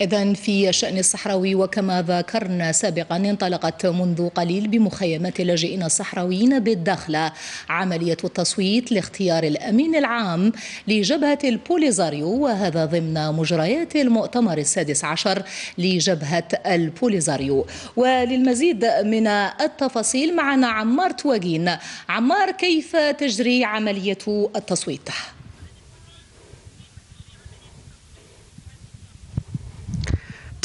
إذا في شأن الصحراوي وكما ذكرنا سابقا انطلقت منذ قليل بمخيمات اللاجئين الصحراويين بالداخلة عملية التصويت لاختيار الأمين العام لجبهة البوليزاريو وهذا ضمن مجريات المؤتمر السادس عشر لجبهة البوليزاريو وللمزيد من التفاصيل معنا عمار تواجين عمار كيف تجري عملية التصويت؟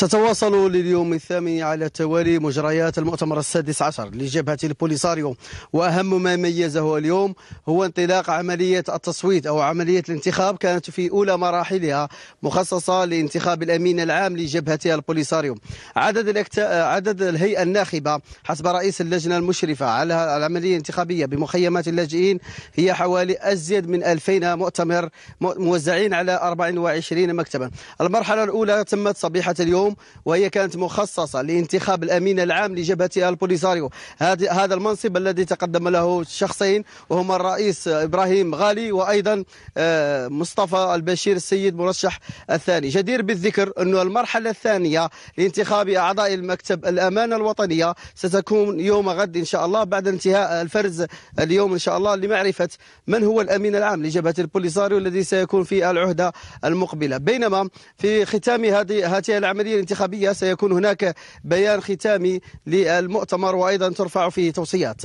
تتواصل لليوم الثامن على التوالي مجريات المؤتمر السادس عشر لجبهة البوليساريو وأهم ما ميزه اليوم هو انطلاق عملية التصويت أو عملية الانتخاب كانت في أولى مراحلها مخصصة لانتخاب الأمين العام لجبهة البوليساريو عدد, الاكت... عدد الهيئة الناخبة حسب رئيس اللجنة المشرفة على العملية الانتخابية بمخيمات اللاجئين هي حوالي أزيد من 2000 مؤتمر موزعين على 24 مكتبا المرحلة الأولى تمت صبيحة اليوم اليوم وهي كانت مخصصة لانتخاب الأمين العام لجبهتها البوليساريو هذا المنصب الذي تقدم له شخصين وهما الرئيس إبراهيم غالي وأيضا آه، مصطفى البشير السيد مرشح الثاني جدير بالذكر أن المرحلة الثانية لانتخاب أعضاء المكتب الأمانة الوطنية ستكون يوم غد إن شاء الله بعد انتهاء الفرز اليوم إن شاء الله لمعرفة من هو الأمين العام لجبهة البوليساريو الذي سيكون في العهدة المقبلة بينما في ختام هذه هاتين العملية الانتخابية سيكون هناك بيان ختامي للمؤتمر وأيضا ترفع فيه توصيات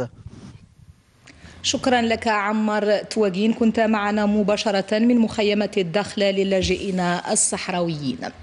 شكرا لك عمار تواجين كنت معنا مباشرة من مخيمة الدخلة للاجئين الصحراويين